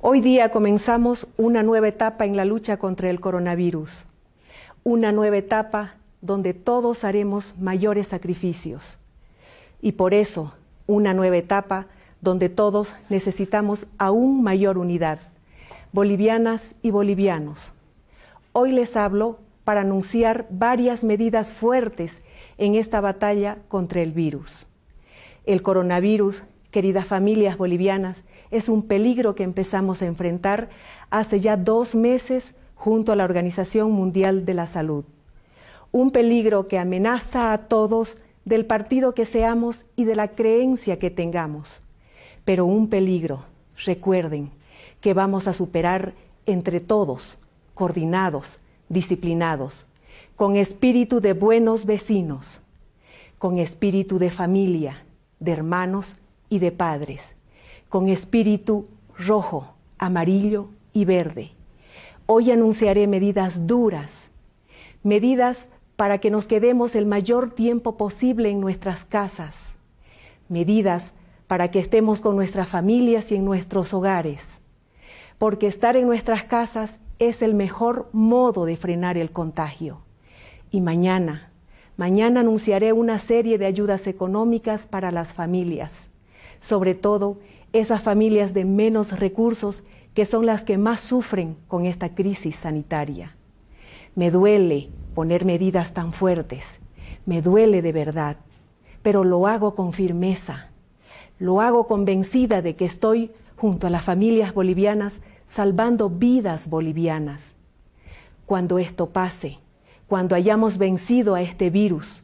Hoy día comenzamos una nueva etapa en la lucha contra el coronavirus, una nueva etapa donde todos haremos mayores sacrificios y por eso una nueva etapa donde todos necesitamos aún mayor unidad, bolivianas y bolivianos. Hoy les hablo para anunciar varias medidas fuertes en esta batalla contra el virus. El coronavirus Queridas familias bolivianas, es un peligro que empezamos a enfrentar hace ya dos meses junto a la Organización Mundial de la Salud. Un peligro que amenaza a todos del partido que seamos y de la creencia que tengamos. Pero un peligro, recuerden, que vamos a superar entre todos, coordinados, disciplinados, con espíritu de buenos vecinos, con espíritu de familia, de hermanos y de padres, con espíritu rojo, amarillo y verde. Hoy anunciaré medidas duras, medidas para que nos quedemos el mayor tiempo posible en nuestras casas, medidas para que estemos con nuestras familias y en nuestros hogares, porque estar en nuestras casas es el mejor modo de frenar el contagio. Y mañana, mañana anunciaré una serie de ayudas económicas para las familias sobre todo esas familias de menos recursos que son las que más sufren con esta crisis sanitaria. Me duele poner medidas tan fuertes, me duele de verdad, pero lo hago con firmeza, lo hago convencida de que estoy junto a las familias bolivianas salvando vidas bolivianas. Cuando esto pase, cuando hayamos vencido a este virus,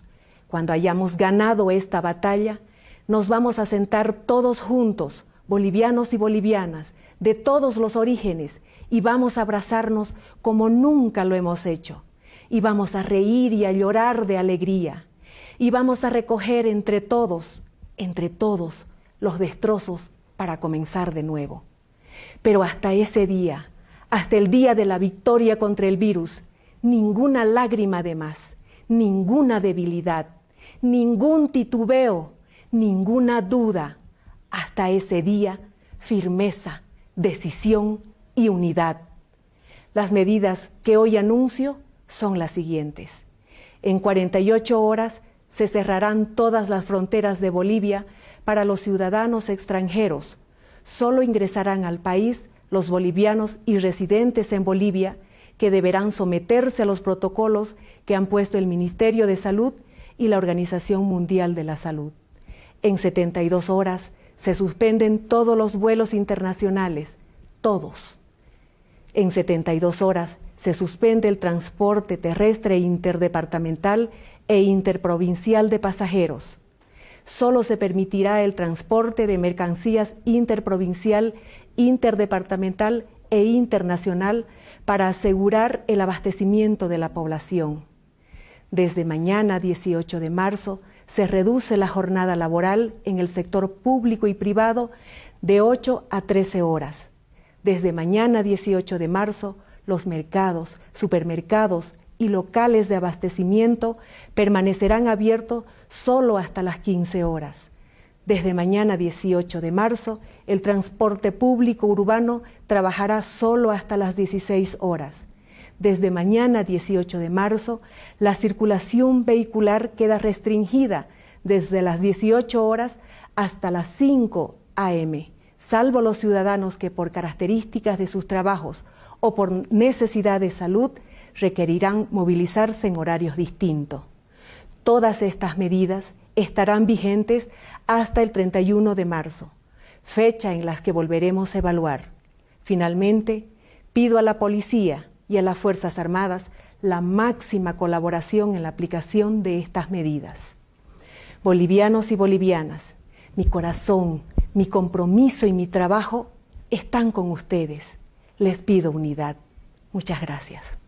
cuando hayamos ganado esta batalla, nos vamos a sentar todos juntos, bolivianos y bolivianas, de todos los orígenes, y vamos a abrazarnos como nunca lo hemos hecho. Y vamos a reír y a llorar de alegría. Y vamos a recoger entre todos, entre todos, los destrozos para comenzar de nuevo. Pero hasta ese día, hasta el día de la victoria contra el virus, ninguna lágrima de más, ninguna debilidad, ningún titubeo ninguna duda. Hasta ese día, firmeza, decisión y unidad. Las medidas que hoy anuncio son las siguientes. En 48 horas se cerrarán todas las fronteras de Bolivia para los ciudadanos extranjeros. Solo ingresarán al país los bolivianos y residentes en Bolivia que deberán someterse a los protocolos que han puesto el Ministerio de Salud y la Organización Mundial de la Salud. En 72 horas se suspenden todos los vuelos internacionales, todos. En 72 horas se suspende el transporte terrestre interdepartamental e interprovincial de pasajeros. Solo se permitirá el transporte de mercancías interprovincial, interdepartamental e internacional para asegurar el abastecimiento de la población. Desde mañana 18 de marzo, se reduce la jornada laboral en el sector público y privado de 8 a 13 horas. Desde mañana 18 de marzo, los mercados, supermercados y locales de abastecimiento permanecerán abiertos solo hasta las 15 horas. Desde mañana 18 de marzo, el transporte público urbano trabajará solo hasta las 16 horas desde mañana 18 de marzo, la circulación vehicular queda restringida desde las 18 horas hasta las 5 a.m., salvo los ciudadanos que por características de sus trabajos o por necesidad de salud requerirán movilizarse en horarios distintos. Todas estas medidas estarán vigentes hasta el 31 de marzo, fecha en la que volveremos a evaluar. Finalmente, pido a la policía, y a las Fuerzas Armadas la máxima colaboración en la aplicación de estas medidas. Bolivianos y bolivianas, mi corazón, mi compromiso y mi trabajo están con ustedes. Les pido unidad. Muchas gracias.